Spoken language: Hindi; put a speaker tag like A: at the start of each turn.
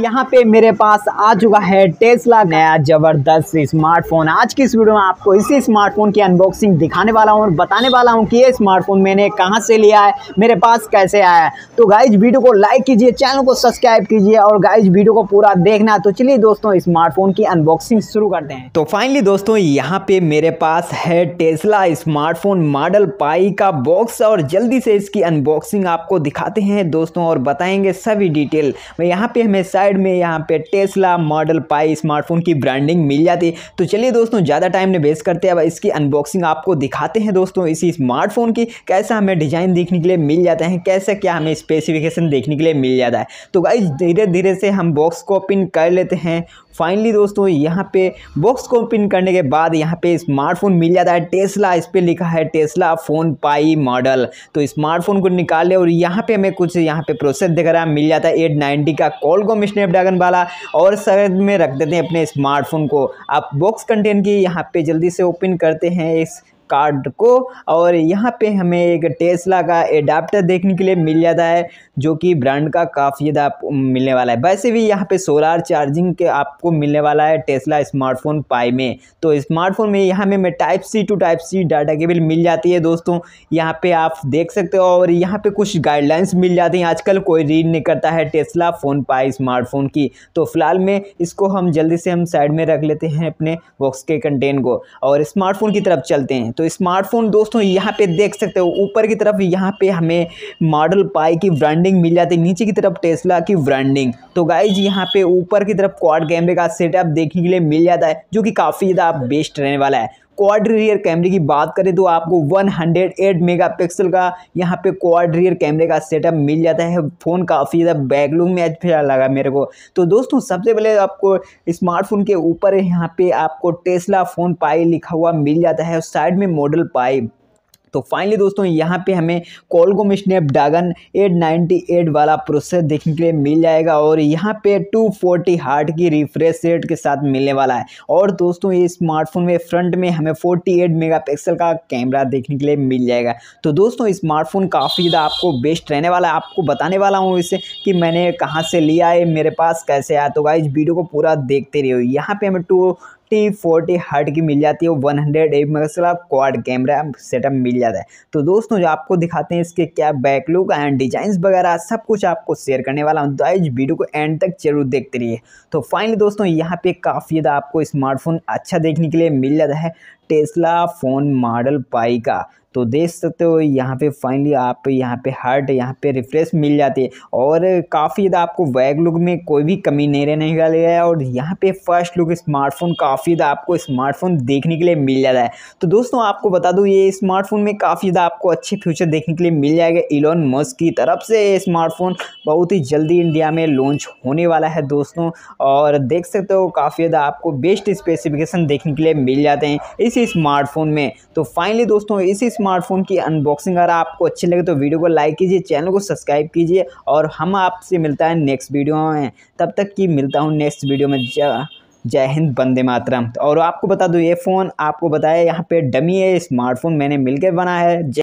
A: यहाँ पे मेरे पास आ चुका है टेस्ला नया जबरदस्त स्मार्टफोन आज की इस वीडियो में आपको इसी स्मार्टफोन की अनबॉक्सिंग दिखाने वाला हूँ और बताने वाला हूँ कि ये स्मार्टफोन मैंने कहाँ से लिया है मेरे पास कैसे आया है तो गाइज वीडियो को लाइक कीजिए चैनल को सब्सक्राइब कीजिए और गाइज वीडियो को पूरा देखना तो चलिए दोस्तों स्मार्टफोन की अनबॉक्सिंग शुरू करते हैं तो फाइनली दोस्तों यहाँ पे मेरे पास है टेस्ला स्मार्टफोन मॉडल पाई का बॉक्स और जल्दी से इसकी अनबॉक्सिंग आपको दिखाते हैं दोस्तों और बताएंगे सभी डिटेल यहाँ पे हमें साइड में यहाँ पे टेस्ला मॉडल पाई स्मार्टफोन की ब्रांडिंग मिल जाती है तो चलिए दोस्तों ज़्यादा टाइम ने वेस्ट करते हैं अब इसकी अनबॉक्सिंग आपको दिखाते हैं दोस्तों इसी स्मार्टफोन की कैसा हमें डिज़ाइन देखने के लिए मिल जाता है कैसे क्या हमें स्पेसिफिकेशन देखने के लिए मिल जाता है तो गाइज धीरे धीरे से हम बॉक्स को ओपन कर लेते हैं फाइनली दोस्तों यहाँ पे बॉक्स को पिन करने के बाद यहाँ पे स्मार्टफोन मिल जाता है टेस्ला इस पर लिखा है टेस्ला फ़ोन पाई मॉडल तो स्मार्टफोन को निकाले और यहाँ पे हमें कुछ यहाँ पे प्रोसेस देख रहा है मिल जाता है एट नाइन्टी का कॉलगोम स्नैपड्रैगन वाला और सरद में रख देते हैं अपने स्मार्टफोन को आप बॉक्स कंटेंट की यहाँ पे जल्दी से ओपन करते हैं इस कार्ड को और यहाँ पे हमें एक टेस्ला का एडाप्टर देखने के लिए मिल जाता है जो कि ब्रांड का काफ़ी ज़्यादा मिलने वाला है वैसे भी यहाँ पे सोलार चार्जिंग के आपको मिलने वाला है टेस्ला स्मार्टफोन पाई में तो स्मार्टफोन में यहाँ में type C to type C data cable मिल जाती है दोस्तों यहाँ पर आप देख सकते हो और यहाँ पर कुछ गाइडलाइंस मिल जाती हैं आजकल कोई रीड नहीं करता है टेस्ला फ़ोन पाई स्मार्टफोन की तो फ़िलहाल में इसको हम जल्दी से हम साइड में रख लेते हैं अपने बॉक्स के कंटेंट को और स्मार्टफोन की तरफ चलते हैं तो तो स्मार्टफोन दोस्तों यहाँ पे देख सकते हो ऊपर की तरफ यहाँ पे हमें मॉडल पाई की ब्रांडिंग मिल जाती है नीचे की तरफ टेस्ला की ब्रांडिंग तो गाइज यहाँ पे ऊपर की तरफ क्वाड कैमरे का सेटअप देखने के लिए मिल जाता है जो कि काफ़ी ज़्यादा बेस्ट रहने वाला है क्वाड रियर कैमरे की बात करें तो आपको 108 मेगापिक्सल का यहाँ पे क्वाड रियर कैमरे का सेटअप मिल जाता है फ़ोन काफ़ी ज़्यादा बैकलूम में अच्छा लगा मेरे को तो दोस्तों सबसे पहले आपको स्मार्टफोन के ऊपर यहाँ पे आपको टेस्ला फ़ोन पाई लिखा हुआ मिल जाता है और साइड में मॉडल पाई तो फाइनली दोस्तों यहाँ पे हमें एट नाइन्टी 898 वाला प्रोसेसर देखने के लिए मिल जाएगा और यहाँ पे 240 हार्ट की रिफ्रेश रेट के साथ मिलने वाला है और दोस्तों ये स्मार्टफोन में फ्रंट में हमें 48 मेगापिक्सल का कैमरा देखने के लिए मिल जाएगा तो दोस्तों स्मार्टफोन काफ़ी ज़्यादा आपको बेस्ट रहने वाला है आपको बताने वाला हूँ इसे कि मैंने कहाँ से लिया है मेरे पास कैसे आया तो गाइज वीडियो को पूरा देखते रहिए यहाँ पर हमें टू थर्टी फोर्टी हार्ट की मिल जाती है वन हंड्रेड एट मेगापिक्सल का क्वाड कैमरा सेटअप मिल जाता है तो दोस्तों जो आपको दिखाते हैं इसके क्या बैकलुक एंड डिजाइन वगैरह सब कुछ आपको शेयर करने वाला हूँ तो आज वीडियो को एंड तक जरूर देखते रहिए तो फाइनली दोस्तों यहाँ पे काफ़ी ज़्यादा आपको स्मार्टफोन अच्छा देखने के लिए मिल जाता है टेस्ला फ़ोन मॉडल पाई का तो देख सकते हो यहाँ पे फाइनली आप यहाँ पे हर्ट यहाँ पे रिफ्रेश मिल जाती है और काफ़ी ज़्यादा आपको बैग लुक में कोई भी कमी नहीं रहने का है और यहाँ पे फर्स्ट लुक स्मार्टफोन काफ़ी ज़्यादा आपको स्मार्टफोन देखने के लिए मिल जाता है तो दोस्तों आपको बता दूँ ये स्मार्टफोन में काफ़ी ज़्यादा आपको अच्छे फ्यूचर देखने के लिए मिल जाएगा इलॉन मस्क की तरफ से ये स्मार्टफोन बहुत ही जल्दी इंडिया में लॉन्च होने वाला है दोस्तों और देख सकते हो काफ़ी ज़्यादा आपको बेस्ट स्पेसिफिकेशन देखने के लिए मिल जाते हैं इस इस स्मार्टफोन में तो फाइनली दोस्तों इस स्मार्टफोन की अनबॉक्सिंग अगर आपको अच्छी लगे तो वीडियो को लाइक कीजिए चैनल को सब्सक्राइब कीजिए और हम आपसे मिलता है नेक्स्ट वीडियो में तब तक की मिलता हूँ नेक्स्ट वीडियो में जय हिंद बंदे मातरम और आपको बता दूँ ये फ़ोन आपको बताया यहाँ पे डमी है स्मार्टफोन मैंने मिलकर बना है